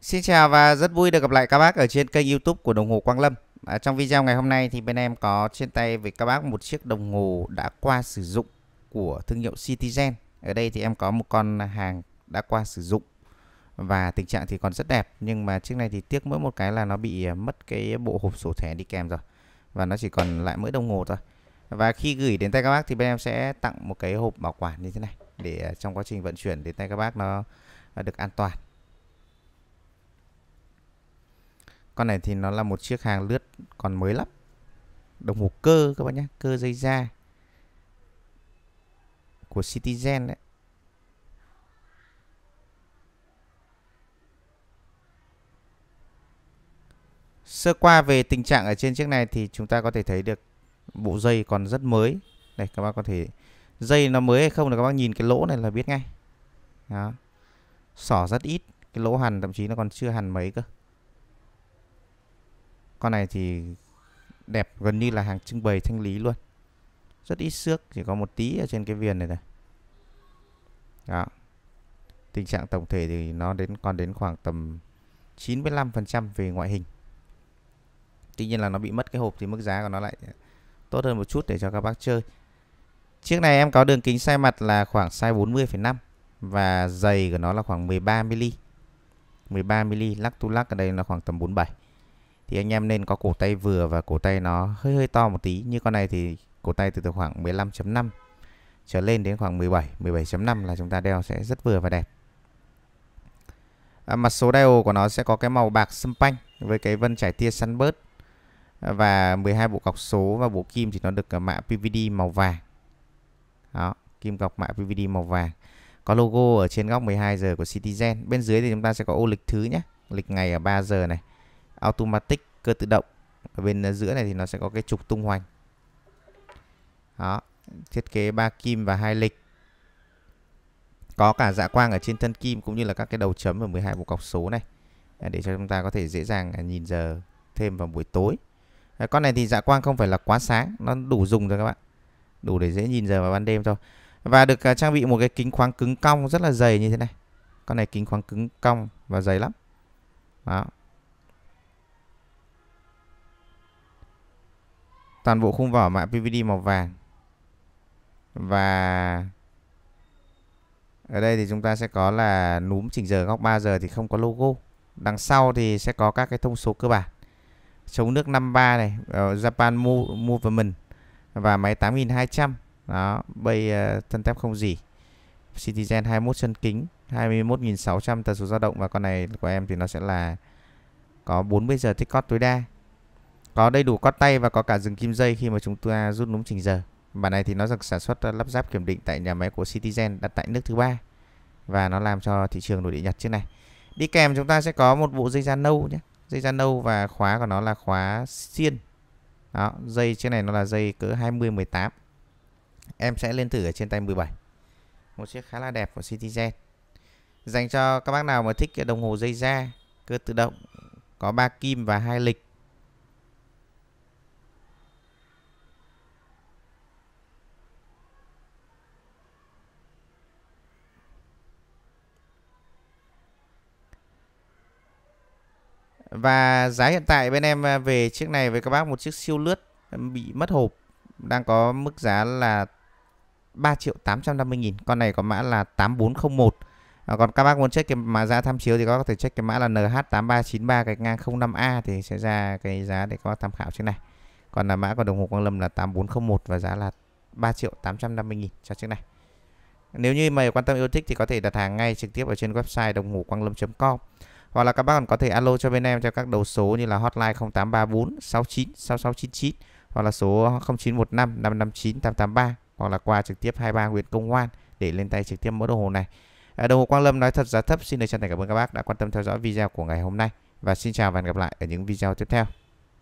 Xin chào và rất vui được gặp lại các bác ở trên kênh youtube của đồng hồ Quang Lâm à, Trong video ngày hôm nay thì bên em có trên tay với các bác một chiếc đồng hồ đã qua sử dụng của thương hiệu Citizen Ở đây thì em có một con hàng đã qua sử dụng và tình trạng thì còn rất đẹp Nhưng mà chiếc này thì tiếc mỗi một cái là nó bị à, mất cái bộ hộp sổ thẻ đi kèm rồi Và nó chỉ còn lại mỗi đồng hồ thôi Và khi gửi đến tay các bác thì bên em sẽ tặng một cái hộp bảo quản như thế này Để à, trong quá trình vận chuyển đến tay các bác nó à, được an toàn con này thì nó là một chiếc hàng lướt còn mới lắp đồng hồ cơ các bạn nhé cơ dây da của Citizen đấy sơ qua về tình trạng ở trên chiếc này thì chúng ta có thể thấy được bộ dây còn rất mới đây các bác có thể dây nó mới hay không là các bác nhìn cái lỗ này là biết ngay đó sỏ rất ít cái lỗ hằn thậm chí nó còn chưa hằn mấy cơ con này thì đẹp gần như là hàng trưng bày thanh lý luôn rất ít xước chỉ có một tí ở trên cái viền này thôi đó tình trạng tổng thể thì nó đến còn đến khoảng tầm 95% về ngoại hình tuy nhiên là nó bị mất cái hộp thì mức giá của nó lại tốt hơn một chút để cho các bác chơi chiếc này em có đường kính size mặt là khoảng size 40,5 và dày của nó là khoảng 13 mm 13 mm lắc tu lắc ở đây là khoảng tầm 47 thì anh em nên có cổ tay vừa và cổ tay nó hơi hơi to một tí như con này thì cổ tay từ, từ khoảng 15.5 trở lên đến khoảng 17 17.5 là chúng ta đeo sẽ rất vừa và đẹp à, mặt số đeo của nó sẽ có cái màu bạc xâm panh với cái vân trải tia săn bớt à, và 12 bộ cọc số và bộ kim thì nó được à, mạ PVD màu vàng đó kim cọc mạ PVD màu vàng có logo ở trên góc 12 giờ của Citizen bên dưới thì chúng ta sẽ có ô lịch thứ nhé lịch ngày ở 3 giờ này automatic cơ tự động ở bên ờ, giữa này thì nó sẽ có cái trục tung hoành đó thiết kế ba kim và hai lịch có cả dạ quang ở trên thân kim cũng như là các cái đầu chấm ở 12 bộ cọc số này để cho chúng ta có thể dễ dàng à, nhìn giờ thêm vào buổi tối con này thì dạ quang không phải là quá sáng nó đủ dùng rồi các bạn đủ để dễ nhìn giờ vào ban đêm thôi và được à, trang bị một cái kính khoáng cứng cong rất là dày như thế này con này kính khoáng cứng cong và dày lắm đó toàn bộ khung vỏ mạ PVD màu vàng và ở đây thì chúng ta sẽ có là núm chỉnh giờ góc 3 giờ thì không có logo đằng sau thì sẽ có các cái thông số cơ bản chống nước 53 này ờ, Japan Movement và máy 8200 đó bay ờ, thân thép không gì Citizen 21 chân kính 21.600 tần số dao động và con này của em thì nó sẽ là có 40 giờ tích cót tối đa có đầy đủ cót tay và có cả dừng kim dây khi mà chúng ta rút núm chỉnh giờ. Bản này thì nó được sản xuất ờ, lắp ráp kiểm định tại nhà máy của Citizen đặt tại nước thứ ba và nó làm cho thị trường nội địa Nhật trước này. Đi kèm chúng ta sẽ có một bộ dây da nâu nhé. Dây da nâu và khóa của nó là khóa xiên. Đó, dây trên này nó là dây cỡ 20 18. Em sẽ lên thử ở trên tay 17. Một chiếc khá là đẹp của Citizen. Dành cho các bác nào mà thích đồng hồ dây da cơ tự động có 3 kim và hai lịch Và giá hiện tại bên em à, về chiếc này với các bác một chiếc siêu lướt bị mất hộp đang có mức giá là 3 triệu 850 nghìn. Con này có mã là 8401. À, còn các bác muốn check cái mã giá tham chiếu thì các bác có thể check cái mã là NH8393 cái ngang 05A thì sẽ ra cái giá để các bác tham khảo chiếc này. Còn là mã của đồng hồ Quang Lâm là 8401 và giá là 3 triệu 850 nghìn cho chiếc này. Nếu như mà quan tâm yêu thích thì có thể đặt hàng ngay trực tiếp ở trên website đồng hồ quanglâm.com hoặc là các bác còn có thể alo cho bên em theo các đầu số như là hotline 0834 69 6699 hoặc là số 0915 559 883 hoặc là qua trực tiếp 23 Nguyễn Công Hoan để lên tay trực tiếp mẫu đồng hồ này. À, đồng hồ Quang Lâm nói thật giá thấp. Xin được chân thành cảm ơn các bác đã quan tâm theo dõi video của ngày hôm nay và xin chào và hẹn gặp lại ở những video tiếp theo.